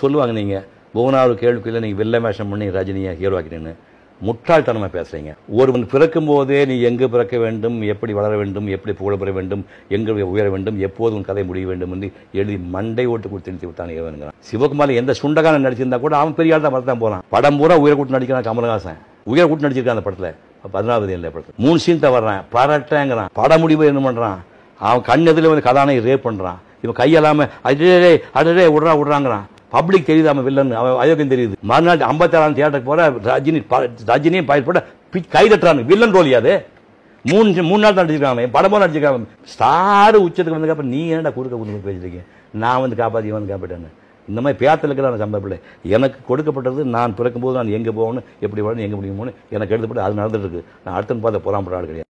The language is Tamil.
சொல்லுவாங்க நீங்கள் புவனாவது கேள்விக்குள்ள நீங்கள் வெள்ள மேஷம் பண்ணி ரஜினியை ஹீரோக்கிட்டேன்னு முட்டாள்தனமாக பேசுகிறீங்க ஒருவன் பிறக்கும் போதே நீ எங்கு பிறக்க வேண்டும் எப்படி வளர வேண்டும் எப்படி புகழ் வேண்டும் எங்கு உயர வேண்டும் எப்போது உன் கதை முடிய வேண்டும் என்று எழுதி மண்டை ஓட்டு கொடுத்து நிறுத்தி விட்டான் இவனுங்கிறான் சிவகுமாரி எந்த சுண்டகான நடிச்சிருந்தா கூட அவன் பெரிய ஆள் தான் போகிறான் படம் பூரா உயர கூட்டு நடிக்கிறான் கமல்ஹாசன் உயர கூட்டு நடிச்சிருக்கான் அந்த படத்தில் பதினாவது இல்லை படத்தில் மூணு சீன் தவறான் பரட்டேங்கிறான் படம் முடிவு என்ன பண்ணுறான் அவன் கண்ணதில் வந்து கதானை ரேப் பண்ணுறான் இவன் கையெல்லாமல் அடே அடடே விடுறா விடுறாங்கிறான் பப்ளிக் தெரியுது அவன் வில்லன் அவன் அயோக்கியம் தெரியுது மறுநாள் ஐம்பத்தாறாம் தியேட்டருக்கு போற ரஜினி ரஜினியும் போட கை தட்டுறாங்க வில்லன் ரோலியா அது மூணு மூணு நாள் நடிச்சிருக்காங்க படமும் நடிச்சிருக்காங்க ஸ்டார் உச்சத்துக்கு வந்ததுக்கப்புறம் நீ என்ன கொடுக்க குறுக்க பேசிருக்கீங்க நான் வந்து காப்பாற்றி வந்து காப்பாட்டேன்னு இந்த மாதிரி பேத்தல இருக்கிற நான் பிள்ளை எனக்கு கொடுக்கப்பட்டது நான் பிறக்கும்போது நான் எங்கே போகணும் எப்படி வரணும் எங்கே முடியுமோன்னு எனக்கு எழுதப்பட்டு அது நடந்துட்டு இருக்கு நான் அடுத்தன்னு பார்த்தா புறாம்பட ஆள் கிடையாது